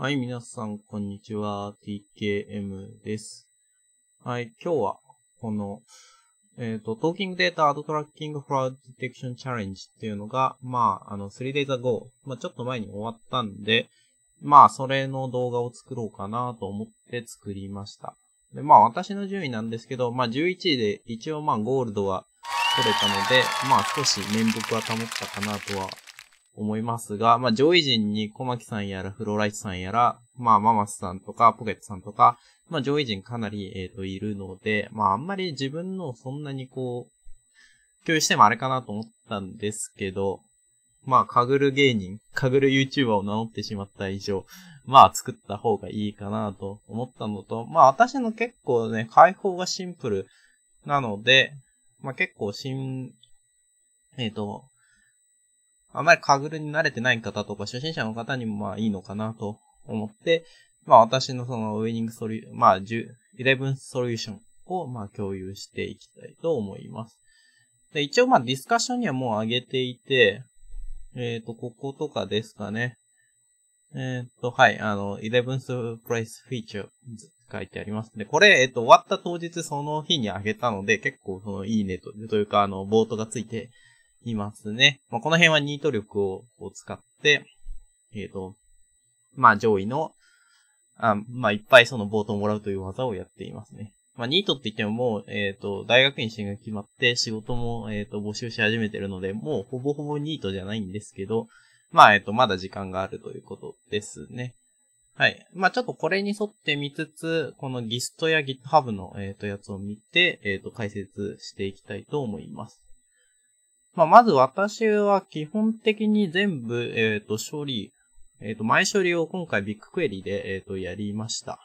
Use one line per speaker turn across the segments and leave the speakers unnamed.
はい、皆さん、こんにちは。TKM です。はい、今日は、この、えっ、ー、と、トーキングデータアドトラッキングフラウドディテクションチャレンジっていうのが、まあ、あの、3 days ago、まあ、ちょっと前に終わったんで、まあ、それの動画を作ろうかなと思って作りました。で、まあ、私の順位なんですけど、まあ、11位で一応まあ、ゴールドは取れたので、まあ、少し面目は保ったかなとは思いますが、まあ、上位陣に小牧さんやら、フローライトさんやら、まあ、ママスさんとか、ポケットさんとか、まあ、上位陣かなり、えっ、ー、と、いるので、まあ、あんまり自分のそんなにこう、共有してもあれかなと思ったんですけど、まあ、かぐる芸人、かぐる YouTuber を名乗ってしまった以上、まあ、作った方がいいかなと思ったのと、まあ、私の結構ね、解放がシンプルなので、まあ、結構ん、えっ、ー、と、あまりカグルに慣れてない方とか、初心者の方にもまあいいのかなと思って、まあ私のそのウィニングソリュー、まあ10、ブンソリューションをまあ共有していきたいと思います。で、一応まあディスカッションにはもう上げていて、えっ、ー、と、こことかですかね。えっ、ー、と、はい、あの、11th p プ a c e feature 書いてありますで、これ、えっ、ー、と、終わった当日その日に上げたので、結構そのいいねとというか、あの、ボートがついて、いますね。まあ、この辺はニート力を使って、えっ、ー、と、まあ、上位の、あまあ、いっぱいそのボートをもらうという技をやっていますね。まあ、ニートって言ってももう、えっ、ー、と、大学院進学決まって仕事も、えっ、ー、と、募集し始めてるので、もうほぼほぼニートじゃないんですけど、まあ、えっ、と、まだ時間があるということですね。はい。まあ、ちょっとこれに沿って見つつ、このギ s トや GitHub の、えっ、と、やつを見て、えっ、と、解説していきたいと思います。まあ、まず私は基本的に全部、えっ、と、処理、えっ、と、前処理を今回ビッグクエリで、えっ、と、やりました。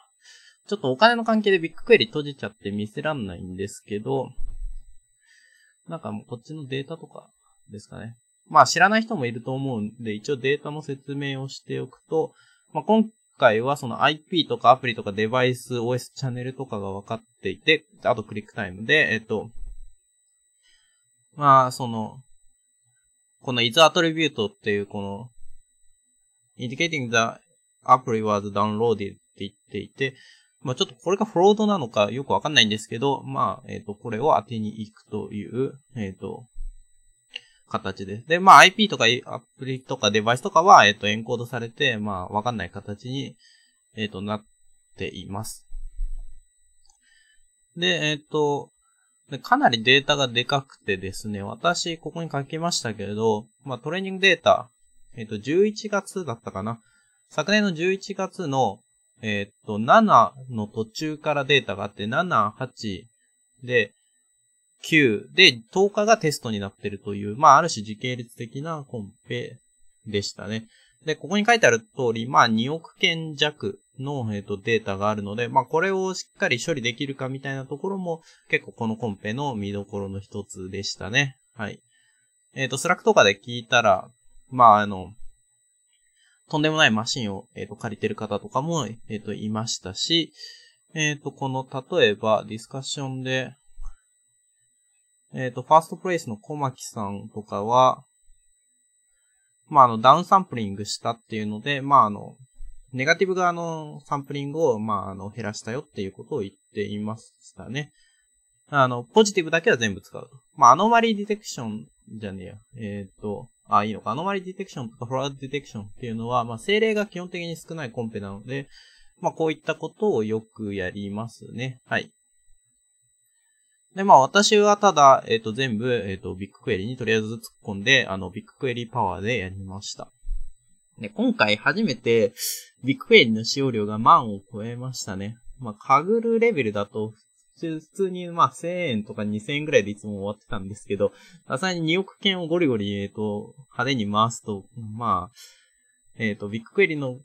ちょっとお金の関係でビッグクエリ閉じちゃって見せらんないんですけど、なんかもうこっちのデータとかですかね。まあ知らない人もいると思うんで、一応データの説明をしておくと、まあ今回はその IP とかアプリとかデバイス、OS チャンネルとかが分かっていて、あとクリックタイムで、えっと、まあ、その、この is attribute っていうこの、indicating the app was downloaded って言っていて、まあちょっとこれがフロードなのかよくわかんないんですけど、まあ、えっ、と、これを当てに行くという、えっ、と、形です。で、まあ IP とかアプリとかデバイスとかは、えっ、と、エンコードされて、まあわかんない形に、えっ、と、なっています。で、えっ、と、でかなりデータがでかくてですね、私、ここに書きましたけれど、まあ、トレーニングデータ、えっ、ー、と、11月だったかな。昨年の11月の、えっ、ー、と、7の途中からデータがあって、7、8で、9で、10日がテストになってるという、まあ、ある種時系列的なコンペでしたね。で、ここに書いてある通り、まあ、2億件弱の、えっ、ー、と、データがあるので、まあ、これをしっかり処理できるかみたいなところも、結構このコンペの見どころの一つでしたね。はい。えっ、ー、と、スラックとかで聞いたら、まあ、あの、とんでもないマシンを、えっ、ー、と、借りてる方とかも、えっ、と、いましたし、えっ、と、この、例えば、ディスカッションで、えっ、と、ファーストプレイスの小牧さんとかは、まあ、あの、ダウンサンプリングしたっていうので、まあ、あの、ネガティブ側のサンプリングを、まあ、あの、減らしたよっていうことを言っていましたね。あの、ポジティブだけは全部使う。まあ、アノマリーディテクションじゃねえや。えー、っと、あ、いいのか。アノマリーディテクションとかフォロワーディテクションっていうのは、まあ、精霊が基本的に少ないコンペなので、まあ、こういったことをよくやりますね。はい。で、まあ、私はただ、えっ、ー、と、全部、えっ、ー、と、ビッグクエリにとりあえず突っ込んで、あの、ビッグクエリパワーでやりました。ね、今回初めてビッグクエリの使用量が万を超えましたね。まあ、カグルレベルだと、普通に、まあ、1000円とか2000円ぐらいでいつも終わってたんですけど、さらに2億件をゴリゴリ、えっ、ー、と、派手に回すと、まあ、えっ、ー、と、ビッグクエリの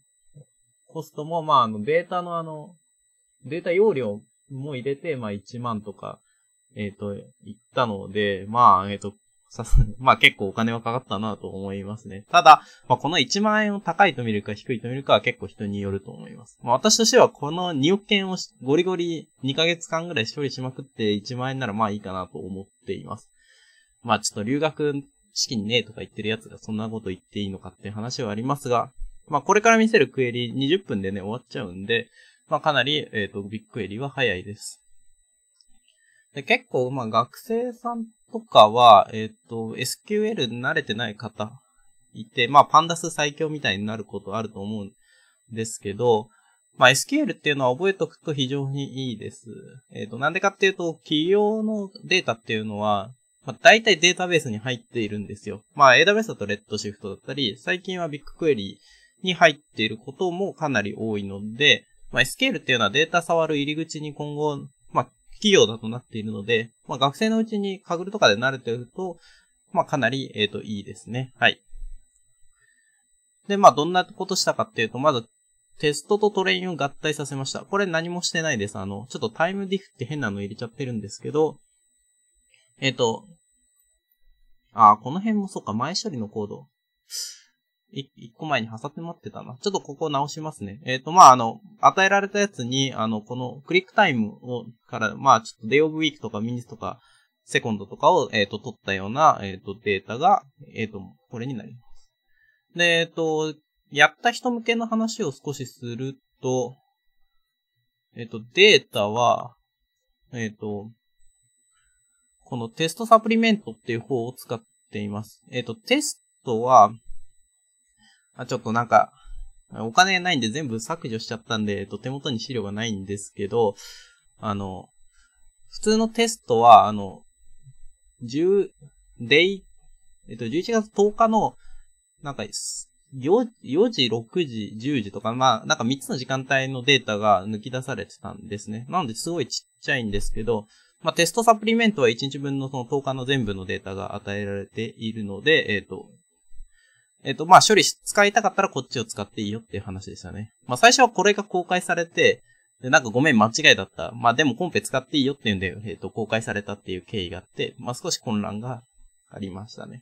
コストも、まあ、あの、データのあの、データ容量も入れて、まあ、1万とか、えっ、ー、と、いったので、まあ、えっ、と、さす まあ結構お金はかかったなと思いますね。ただ、まあこの1万円を高いと見るか低いと見るかは結構人によると思います。まあ私としてはこの2億円をゴリゴリ2ヶ月間ぐらい処理しまくって1万円ならまあいいかなと思っています。まあちょっと留学資金ねえとか言ってるやつがそんなこと言っていいのかって話はありますが、まあこれから見せるクエリ20分でね終わっちゃうんで、まあかなり、えっ、ー、と、ビッグエリは早いです。で結構、まあ学生さんとかは、えっ、ー、と、SQL 慣れてない方いて、まあ、パンダス最強みたいになることあると思うんですけど、まあ、SQL っていうのは覚えとくと非常にいいです。えっ、ー、と、なんでかっていうと、企業のデータっていうのは、まあ、大体データベースに入っているんですよ。まあ、AWS だと Redshift だったり、最近はビッグクエリ y に入っていることもかなり多いので、まあ、SQL っていうのはデータ触る入り口に今後企業だとなっているので、まあ、学生のうちにカグルとかで慣れてると、まあ、かなり、えっ、ー、と、いいですね。はい。で、まあ、どんなことしたかっていうと、まず、テストとトレインを合体させました。これ何もしてないです。あの、ちょっとタイムディフって変なの入れちゃってるんですけど、えっ、ー、と、あ、この辺もそうか、前処理のコード。一個前に挟って待ってたな。ちょっとここ直しますね。えっ、ー、と、まあ、あの、与えられたやつに、あの、このクリックタイムを、から、まあ、ちょっとデイオブウィークとかミニスとか、セコンドとかを、えっ、ー、と、取ったような、えっ、ー、と、データが、えっ、と、これになります。で、えっ、と、やった人向けの話を少しすると、えっ、と、データは、えっ、と、このテストサプリメントっていう方を使っています。えっ、と、テストは、あ、ちょっとなんか、お金ないんで全部削除しちゃったんで、と手元に資料がないんですけど、あの、普通のテストは、あの、10、デイ、えっと、11月10日の、なんか、4, 4時、6時、10時とか、まあ、なんか3つの時間帯のデータが抜き出されてたんですね。なのですごいちっちゃいんですけど、まあ、テストサプリメントは1日分のその10日の全部のデータが与えられているので、えっ、と、えっ、ー、と、まあ、処理し、使いたかったらこっちを使っていいよっていう話でしたね。まあ、最初はこれが公開されて、で、なんかごめん間違いだった。まあ、でもコンペ使っていいよっていうんで、えっ、ー、と、公開されたっていう経緯があって、まあ、少し混乱がありましたね。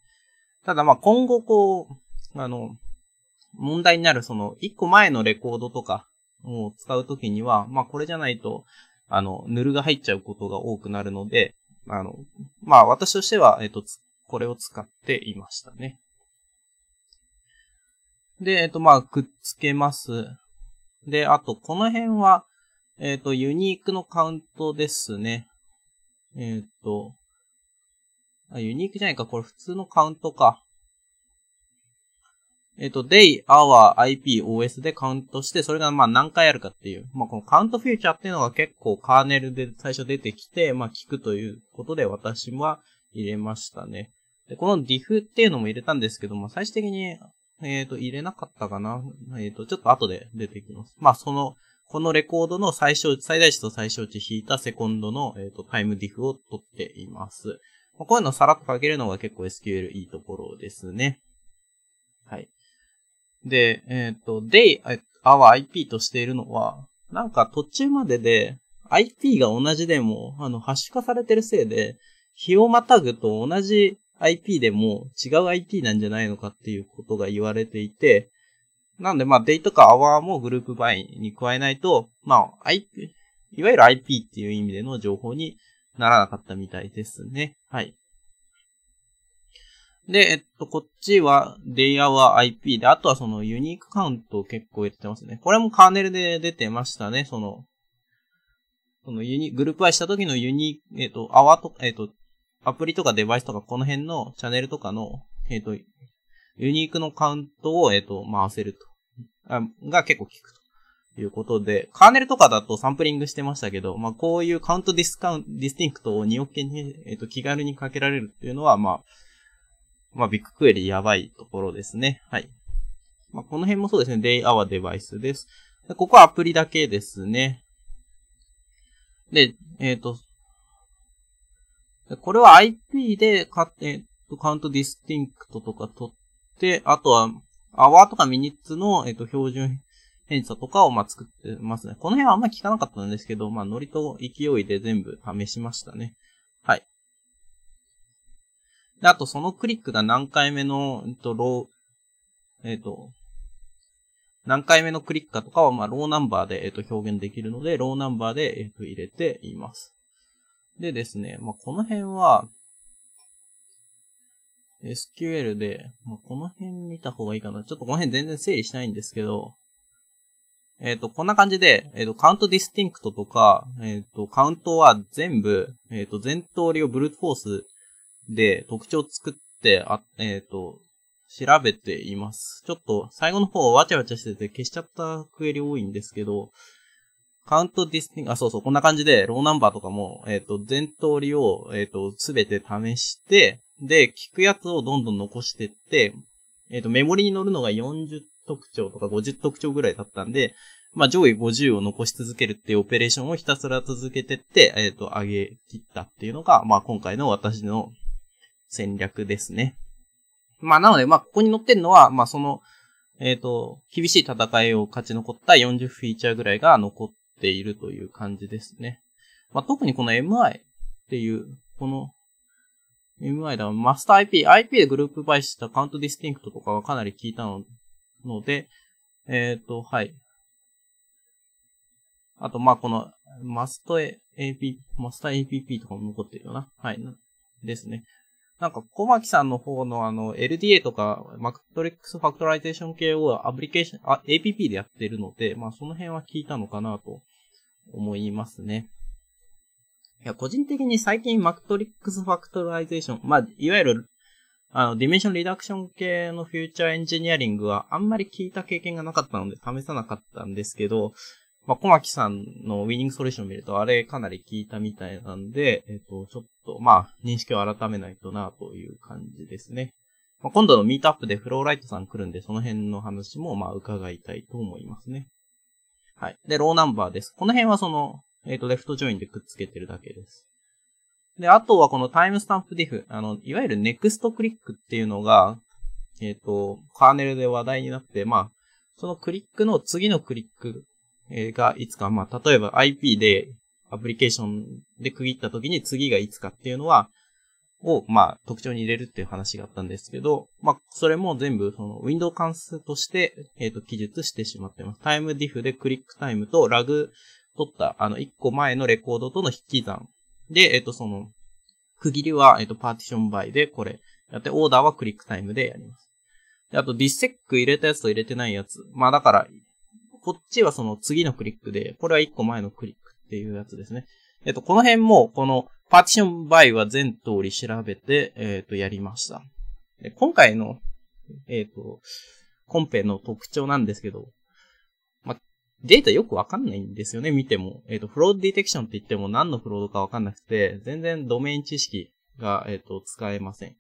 ただまあ、今後こう、あの、問題になるその、一個前のレコードとかを使うときには、まあ、これじゃないと、あの、ヌルが入っちゃうことが多くなるので、あの、まあ、私としては、えっ、ー、と、これを使っていましたね。で、えっと、まあ、くっつけます。で、あと、この辺は、えっと、ユニークのカウントですね。えっと、あ、ユニークじゃないか。これ普通のカウントか。えっと、day, hour, IP, OS でカウントして、それがまあ何回あるかっていう。まあこのカウントフューチャーっていうのが結構カーネルで最初出てきて、まあ聞くということで私は入れましたね。で、この diff っていうのも入れたんですけども、最終的にえっ、ー、と、入れなかったかなえっ、ー、と、ちょっと後で出てきます。まあ、その、このレコードの最小、最大値と最小値引いたセコンドの、えっ、ー、と、タイムディフを取っています。まあ、こういうのをさらっと書けるのが結構 SQL いいところですね。はい。で、えっ、ー、と、day, our IP としているのは、なんか途中までで IP が同じでも、あの、シュ化されてるせいで、日をまたぐと同じ IP でも違う IP なんじゃないのかっていうことが言われていて、なんでまあデイとかアワーもグループバイに加えないと、まあ IP、いわゆる IP っていう意味での情報にならなかったみたいですね。はい。で、えっと、こっちは、レイヤーは IP で、あとはそのユニークカウントを結構入れてますね。これもカーネルで出てましたね。その、そのユニ、グループアイした時のユニー、えっと、アワーと、えっと、アプリとかデバイスとかこの辺のチャンネルとかの、えっ、ー、と、ユニークのカウントを、えっ、ー、と、回せると。あが結構効くということで、カーネルとかだとサンプリングしてましたけど、まあ、こういうカウントディスカウント、ディスティンクトを2億件に、えっ、ー、と、気軽にかけられるっていうのは、まあ、まあ、ビッグクエリやばいところですね。はい。まあ、この辺もそうですね。デイアワデバイスです。でここはアプリだけですね。で、えっ、ー、と、これは IP でカ,、えとカウントディスティンクトとか取って、あとは、アワーとかミニッツの、えっと標準偏差とかをま作ってますね。この辺はあんまり聞かなかったんですけど、まあ、ノリと勢いで全部試しましたね。はい。で、あとそのクリックが何回目の、えっと、ロー、えっと、何回目のクリックかとかは、まあ、ローナンバーで、えっと、表現できるので、ローナンバーで、えっと、入れています。でですね、まあ、この辺は、SQL で、まあ、この辺見た方がいいかな。ちょっとこの辺全然整理しないんですけど、えっ、ー、と、こんな感じで、えっ、ー、と、カウントディスティンクトとか、えっ、ー、と、カウントは全部、えっ、と、全通りをブルートフォースで特徴を作って、あ、えっ、と、調べています。ちょっと、最後の方わちゃわちゃしてて消しちゃったクエリ多いんですけど、カウントディスティング、あ、そうそう、こんな感じで、ローナンバーとかも、えっ、ー、と、全通りを、えっ、ー、と、すべて試して、で、聞くやつをどんどん残してって、えっ、ー、と、メモリに乗るのが40特徴とか50特徴ぐらいだったんで、まあ、上位50を残し続けるっていうオペレーションをひたすら続けてって、えっ、と、上げ切ったっていうのが、まあ、今回の私の戦略ですね。まあ、なので、まあ、ここに載ってるのは、まあ、その、えっ、と、厳しい戦いを勝ち残った40フィーチャーぐらいが残っているという感じですね。まあ、特にこの MI っていう、この MI だ、マスター IP、IP でグループ買したカウントディスティンクトとかがかなり効いたのので、えっ、ー、と、はい。あと、まあ、この、マスト AP、マスター APP とかも残ってるよな。はい。ですね。なんか、小牧さんの方のあの、LDA とか、マクトリックスファクトライゼーション系をアプリケーション、あ、APP でやってるので、まあ、その辺は効いたのかなと思いますね。いや、個人的に最近マクトリックスファクトライゼーション、まあ、いわゆる、あの、ディメンションリダクション系のフューチャーエンジニアリングはあんまり聞いた経験がなかったので試さなかったんですけど、まあ、小牧さんのウィニングソリューションを見るとあれかなり効いたみたいなんで、えっ、と、ちょっと、まあ、認識を改めないとなという感じですね。まあ、今度のミートアップでフローライトさん来るんで、その辺の話も、まあ、伺いたいと思いますね。はい。で、ローナンバーです。この辺はその、えっ、ー、と、レフトジョインでくっつけてるだけです。で、あとはこのタイムスタンプディフ、あの、いわゆるネクストクリックっていうのが、えっ、ー、と、カーネルで話題になって、まあ、そのクリックの次のクリックがいつか、まあ、例えば IP でアプリケーションで区切った時に次がいつかっていうのは、を、まあ、特徴に入れるっていう話があったんですけど、まあ、それも全部、その、ウィンドウ関数として、えっ、ー、と、記述してしまってます。タイムディフでクリックタイムとラグ取った、あの、1個前のレコードとの引き算。で、えっ、ー、と、その、区切りは、えっ、ー、と、パーティションバイでこれやって、オーダーはクリックタイムでやります。で、あと、ディセック入れたやつと入れてないやつ。まあ、だから、こっちはその次のクリックで、これは1個前のクリックっていうやつですね。えっ、と、この辺も、この、パーティションバイは全通り調べて、えっ、ー、と、やりました。で今回の、えっ、ー、と、コンペの特徴なんですけど、ま、データよくわかんないんですよね、見ても。えっ、ー、と、フロードディテクションって言っても何のフロードかわかんなくて、全然ドメイン知識が、えっ、と、使えません。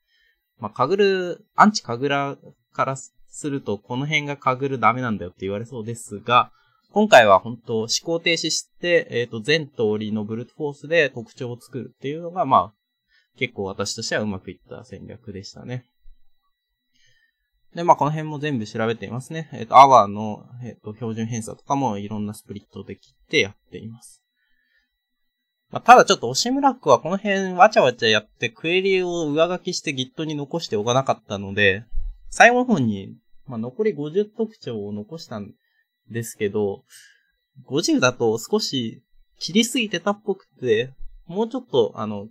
まあ、かぐる、アンチかぐらからすると、この辺がかぐるダメなんだよって言われそうですが、今回は本当思考停止して、えっ、ー、と、全通りのブルートフォースで特徴を作るっていうのが、まあ、結構私としてはうまくいった戦略でしたね。で、まあ、この辺も全部調べていますね。えっ、ー、と、アワーの、えっ、ー、と、標準偏差とかもいろんなスプリットで切ってやっています。まあ、ただちょっと、ラックはこの辺わちゃわちゃやってクエリを上書きして Git に残しておかなかったので、最後の方に、まあ、残り50特徴を残したんですけど、50だと少し切りすぎてたっぽくて、もうちょっと、あの、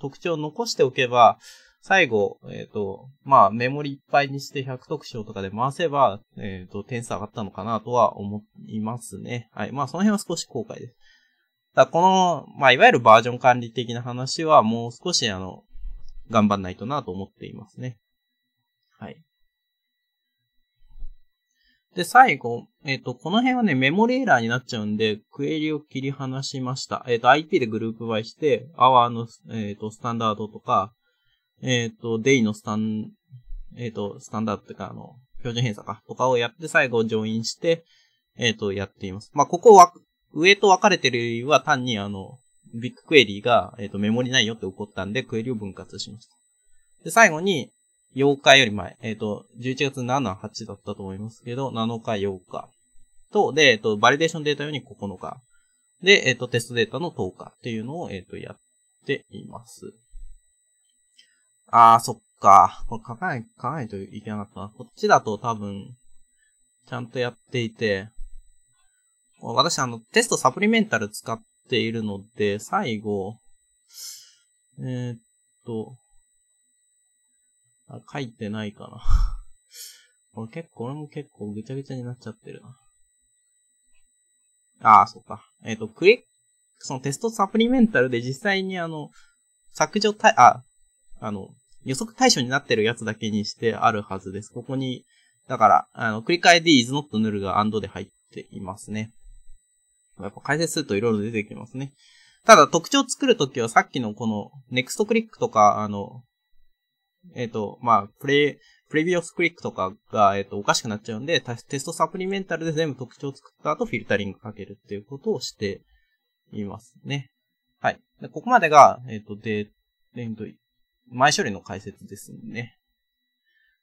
特徴を残しておけば、最後、えっ、ー、と、まあ、メモリいっぱいにして100特徴とかで回せば、えっ、ー、と、点数上がったのかなとは思いますね。はい。まあ、その辺は少し後悔です。だこの、まあ、いわゆるバージョン管理的な話はもう少し、あの、頑張んないとなと思っていますね。はい。で、最後、えっ、ー、と、この辺はね、メモリエラーになっちゃうんで、クエリを切り離しました。えっ、ー、と、IP でグループバイして、アワーの、えっ、ー、と、スタンダードとか、えっ、と、デイのスタン、えっ、と、スタンダードってか、あの、標準偏差か、とかをやって、最後、ジョインして、えっ、と、やっています。まあ、ここは、上と分かれてるよりは単にあの、ビッグクエリが、えっ、と、メモリないよって起こったんで、クエリを分割しました。で、最後に、8日より前、えっ、ー、と、11月7、8だったと思いますけど、7日、8日と、で、えっ、ー、と、バリデーションデータより9日。で、えっ、ー、と、テストデータの10日っていうのを、えっ、と、やっています。あー、そっか。これ書かない、書かないといけなかったな。こっちだと多分、ちゃんとやっていて、私、あの、テストサプリメンタル使っているので、最後、えっと、あ、書いてないかな。こ れ結構、俺も結構ぐちゃぐちゃになっちゃってるな。ああ、そっか。えっ、ー、と、クエそのテストサプリメンタルで実際にあの、削除対、あ、あの、予測対象になってるやつだけにしてあるはずです。ここに、だから、あの、繰り返ク is not null が and で入っていますね。やっぱ解説すると色々出てきますね。ただ特徴を作るときはさっきのこの next click とか、あの、えっ、ー、と、まあ、プレイ、プレビオスクリックとかが、えっ、ー、と、おかしくなっちゃうんで、テストサプリメンタルで全部特徴を作った後、フィルタリングかけるっていうことをしていますね。はい。でここまでが、えっ、ー、と、で、えっ、と、前処理の解説ですね。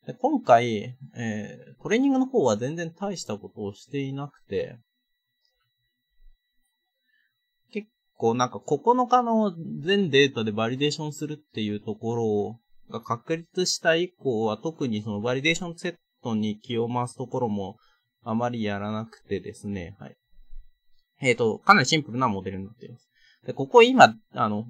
で今回、えー、トレーニングの方は全然大したことをしていなくて、結構なんか9日の全データでバリデーションするっていうところを、が確立した以降は特にそのバリデーションセットに気を回すところもあまりやらなくてですね、はい。えっ、ー、と、かなりシンプルなモデルになっています。で、ここ今、あの、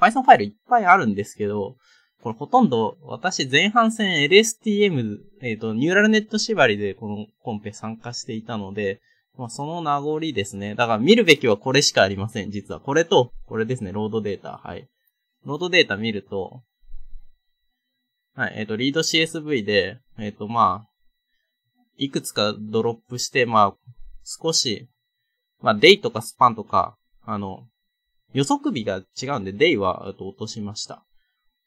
Python ファイルいっぱいあるんですけど、これほとんど私前半戦 LSTM、えっ、ー、と、ニューラルネット縛りでこのコンペ参加していたので、まあ、その名残ですね。だから見るべきはこれしかありません、実は。これと、これですね、ロードデータ。はい。ロードデータ見ると、はい、えっ、ー、と、リード CSV で、えっ、ー、と、まあ、いくつかドロップして、まあ、少し、まあ、デイとかスパンとか、あの、予測日が違うんで、デイは、えっと、落としました。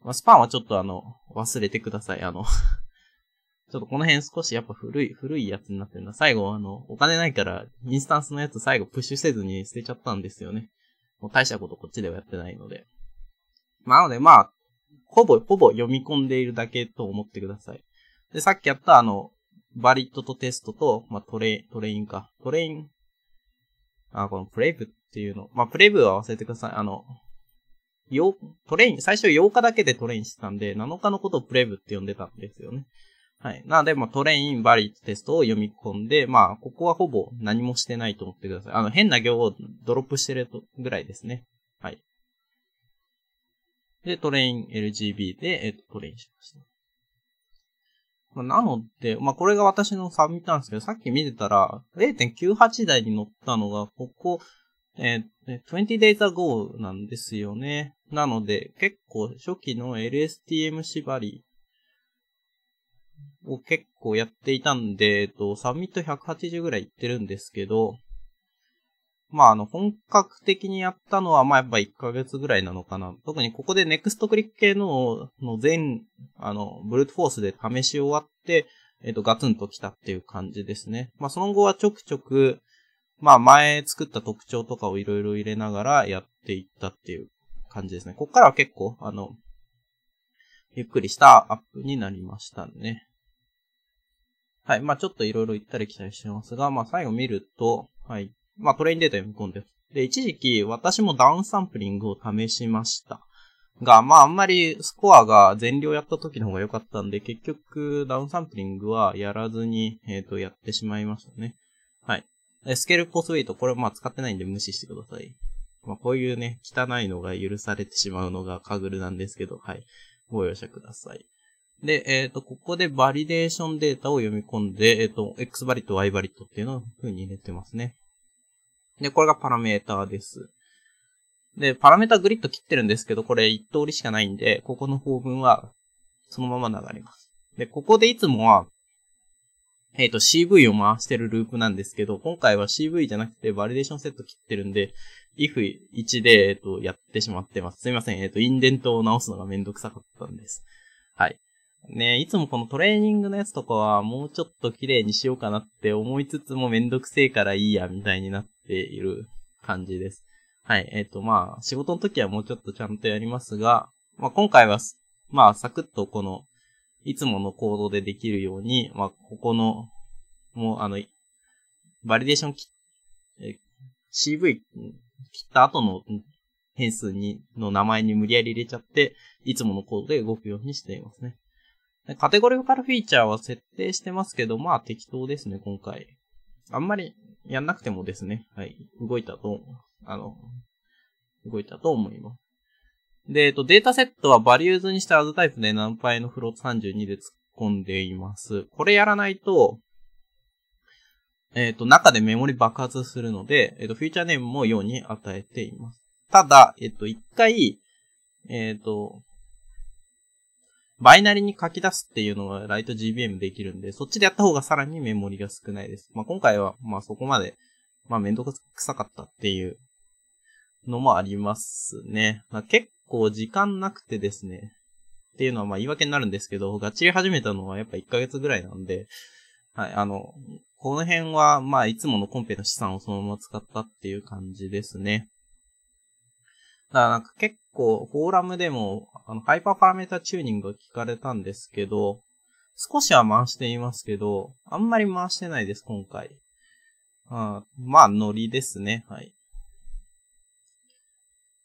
まあ、スパンはちょっとあの、忘れてください。あの ちょっとこの辺少しやっぱ古い、古いやつになってるな。最後、あの、お金ないから、インスタンスのやつ最後プッシュせずに捨てちゃったんですよね。もう大したことこっちではやってないので。まあ、なのでまあ、ほぼ、ほぼ読み込んでいるだけと思ってください。で、さっきやったあの、バリットとテストと、まあ、トレ、トレインか。トレイン、あ、このプレイブっていうの。まあ、プレイブは忘れてください。あの、よ、トレイン、最初8日だけでトレインしてたんで、7日のことをプレイブって呼んでたんですよね。はい。なので、まあ、トレイン、バリットテストを読み込んで、まあ、ここはほぼ何もしてないと思ってください。あの、変な行をドロップしてるぐらいですね。はい。で、トレイン LGB で、えっと、トレインしました。まあ、なので、まあ、これが私の差見たんですけど、さっき見てたら、0.98台に乗ったのが、ここ、えー、20 days ago なんですよね。なので、結構初期の LSTM 縛りを結構やっていたんで、えっと、サミット180ぐらい行ってるんですけど、まあ、あの、本格的にやったのは、まあ、やっぱ1ヶ月ぐらいなのかな。特にここでネクストクリック系の、の全、あの、ブルートフォースで試し終わって、えっ、と、ガツンと来たっていう感じですね。まあ、その後はちょくちょく、まあ、前作った特徴とかをいろいろ入れながらやっていったっていう感じですね。ここからは結構、あの、ゆっくりしたアップになりましたね。はい。まあ、ちょっといろいろ行ったり来たりしてますが、まあ、最後見ると、はい。まあトレインデータ読み込んでで、一時期私もダウンサンプリングを試しました。が、まああんまりスコアが全量やった時の方が良かったんで、結局ダウンサンプリングはやらずに、えっ、ー、と、やってしまいましたね。はい。スケールコースウェイト、これまあ使ってないんで無視してください。まあこういうね、汚いのが許されてしまうのがカグルなんですけど、はい。ご容赦ください。で、えっ、ー、と、ここでバリデーションデータを読み込んで、えっ、ー、と、X バリと Y バリとっていうのを風に入れてますね。で、これがパラメーターです。で、パラメータグリッド切ってるんですけど、これ一通りしかないんで、ここの方文はそのまま流れます。で、ここでいつもは、えっ、ー、と CV を回してるループなんですけど、今回は CV じゃなくてバリデーションセット切ってるんで、if1 で、えっ、ー、と、やってしまってます。すいません。えっ、ー、と、インデントを直すのがめんどくさかったんです。はい。ねいつもこのトレーニングのやつとかはもうちょっと綺麗にしようかなって思いつつもめんどくせえからいいや、みたいになっている感じです。はい。えっ、ー、と、まあ、仕事の時はもうちょっとちゃんとやりますが、まあ、今回は、まあ、サクッとこの、いつものコードでできるように、まあ、ここの、もう、あの、バリデーションき、え CV 切った後の変数に、の名前に無理やり入れちゃって、いつものコードで動くようにしていますね。カテゴリカルフィーチャーは設定してますけど、まあ適当ですね、今回。あんまりやんなくてもですね、はい、動いたと、あの、動いたと思います。で、えっと、データセットはバリューズにしたアズタイプでナンパイのフロート32で突っ込んでいます。これやらないと、えっ、と、中でメモリ爆発するので、えっ、と、フューチャーネームも4に与えています。ただ、えっ、と、一回、えっ、と、バイナリに書き出すっていうのはライト GBM できるんで、そっちでやった方がさらにメモリが少ないです。まあ、今回は、まそこまで、まめんどくさかったっていうのもありますね。まあ、結構時間なくてですね。っていうのはま言い訳になるんですけど、がっちり始めたのはやっぱ1ヶ月ぐらいなんで、はい、あの、この辺はまあいつものコンペの資産をそのまま使ったっていう感じですね。だからなんか結構フォーラムでも、あの、ハイパーパラメータチューニングが聞かれたんですけど、少しは回していますけど、あんまり回してないです、今回。あまあ、ノリですね、はい。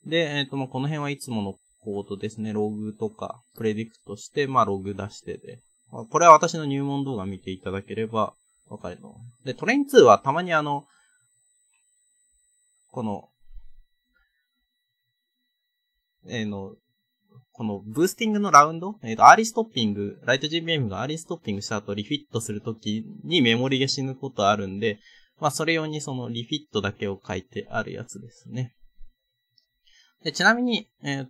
で、えっ、ー、と、まあ、この辺はいつものコードですね、ログとか、プレディクトして、まあ、ログ出してで。まあ、これは私の入門動画見ていただければわかるう。で、トレイン2はたまにあの、この、えー、の、このブースティングのラウンド、えっ、ー、と、アーリーストッピング、ライト g b m がアーリーストッピングした後リフィットするときにメモリが死ぬことあるんで、まあ、それ用にそのリフィットだけを書いてあるやつですね。で、ちなみに、えっ、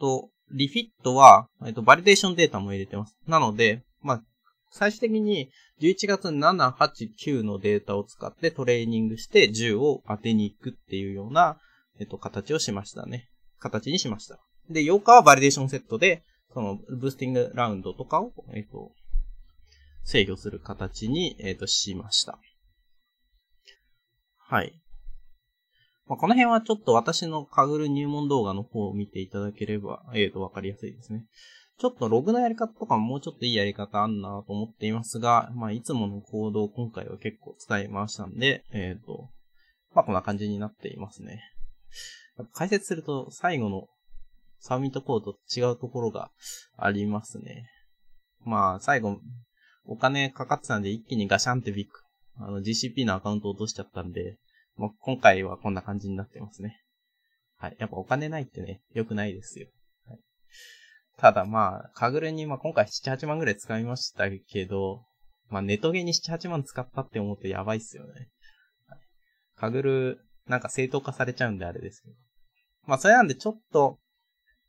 と、リフィットは、えっ、ー、と、バリデーションデータも入れてます。なので、まあ、最終的に11月7、8、9のデータを使ってトレーニングして10を当てに行くっていうような、えっ、ー、と、形をしましたね。形にしました。で、8日はバリデーションセットで、その、ブースティングラウンドとかを、えっ、ー、と、制御する形に、えっ、ー、と、しました。はい。まあ、この辺はちょっと私のカグル入門動画の方を見ていただければ、えっ、ー、と、わかりやすいですね。ちょっとログのやり方とかももうちょっといいやり方あんなと思っていますが、まあ、いつもの行動今回は結構伝えましたんで、えっ、と、まあ、こんな感じになっていますね。解説すると最後のサミットコードと違うところがありますね。まあ、最後、お金かかってたんで一気にガシャンってビッグ、あの GCP のアカウント落としちゃったんで、まあ、今回はこんな感じになってますね。はい。やっぱお金ないってね、良くないですよ。はい、ただまあ、カグレにまあ今回7、8万ぐらい使いましたけど、まあネトゲに7、8万使ったって思うとやばいっすよね。はい、カグレ。なんか正当化されちゃうんであれですけど。まあ、それなんでちょっと、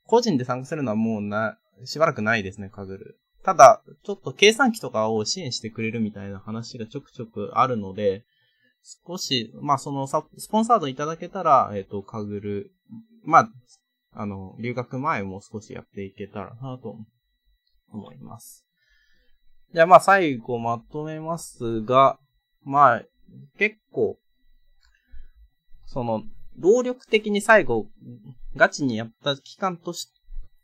個人で参加するのはもうな、しばらくないですね、カグル。ただ、ちょっと計算機とかを支援してくれるみたいな話がちょくちょくあるので、少し、まあ、その、スポンサードいただけたら、えっ、ー、と、カグル、まあ、あの、留学前も少しやっていけたらなと思います。じゃあまあ最後まとめますが、まあ、結構、その、労力的に最後、ガチにやった期間とし、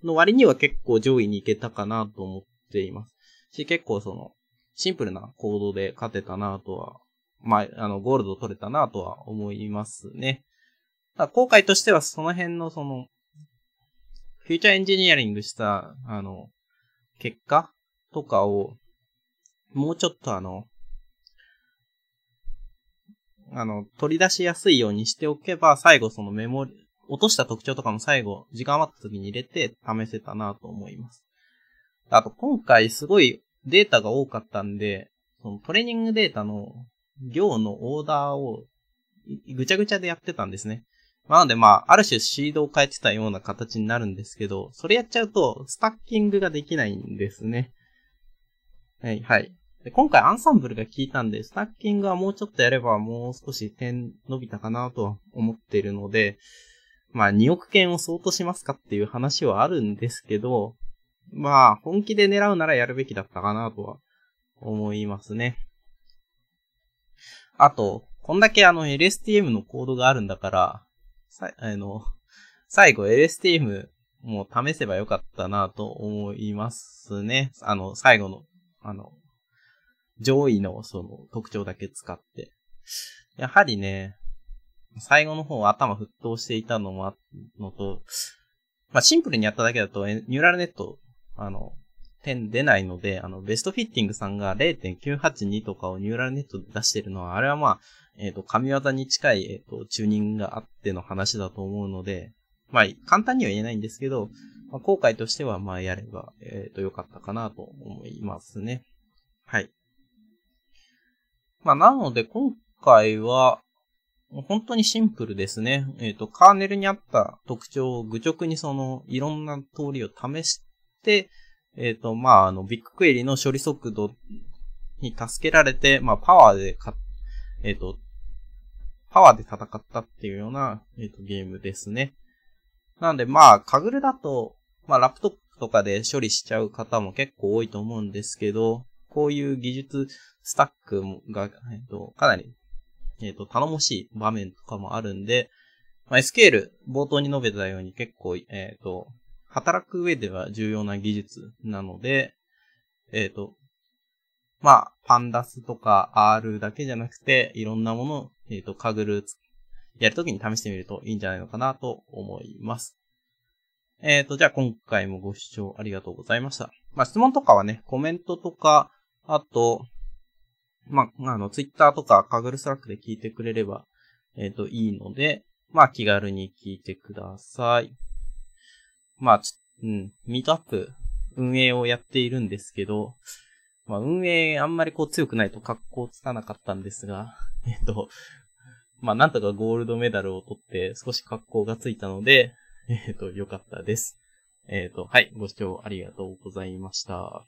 の割には結構上位に行けたかなと思っています。し、結構その、シンプルな行動で勝てたなとは、まあ、あの、ゴールド取れたなとは思いますね。ただ後悔としてはその辺のその、フューチャーエンジニアリングした、あの、結果とかを、もうちょっとあの、あの、取り出しやすいようにしておけば、最後そのメモリ、落とした特徴とかも最後、時間余った時に入れて試せたなと思います。あと、今回すごいデータが多かったんで、そのトレーニングデータの行のオーダーをぐちゃぐちゃでやってたんですね。なのでまあ、ある種シードを変えてたような形になるんですけど、それやっちゃうと、スタッキングができないんですね。はい、はい。で、今回アンサンブルが効いたんで、スタッキングはもうちょっとやればもう少し点伸びたかなとは思っているので、まあ2億件を相当しますかっていう話はあるんですけど、まあ本気で狙うならやるべきだったかなとは思いますね。あと、こんだけあの LSTM のコードがあるんだから、さあの、最後 LSTM も試せばよかったなと思いますね。あの、最後の、あの、上位のその特徴だけ使って。やはりね、最後の方頭沸騰していたのもあのと、まあ、シンプルにやっただけだと、ニューラルネット、あの、点出ないので、あの、ベストフィッティングさんが0.982とかをニューラルネットで出してるのは、あれはまあ、えっ、ー、と、神業に近い、えっ、ー、と、チューニングがあっての話だと思うので、まあ、簡単には言えないんですけど、まあ、後悔としては、まあ、やれば、えっ、ー、と、良かったかなと思いますね。はい。まあ、なので今回は、本当にシンプルですね。えっ、ー、と、カーネルにあった特徴を愚直にその、いろんな通りを試して、えっ、ー、と、まあ、あの、ビッグクエリの処理速度に助けられて、まあ、パワーでか、えっ、ー、と、パワーで戦ったっていうような、えっ、と、ゲームですね。なんで、まあ、カグルだと、まあ、ラプトップとかで処理しちゃう方も結構多いと思うんですけど、こういう技術スタックが、えっと、かなり、えっと、頼もしい場面とかもあるんで、まあ、s ー l 冒頭に述べたように結構、えっと、働く上では重要な技術なので、えっと、まあ、パンダスとか R だけじゃなくて、いろんなものを、えっ、ー、と、カグルやるときに試してみるといいんじゃないのかなと思います。えっ、ー、と、じゃあ今回もご視聴ありがとうございました。まあ、質問とかはね、コメントとか、あと、まあ、あの、ツイッターとかカグルスラックで聞いてくれれば、えっ、ー、と、いいので、まあ、気軽に聞いてください。まあ、ちうん、ミートアップ運営をやっているんですけど、まあ、運営あんまりこう強くないと格好つかなかったんですが、えっと、まあ、なんとかゴールドメダルを取って少し格好がついたので、えっと、良かったです。えっと、はい、ご視聴ありがとうございました。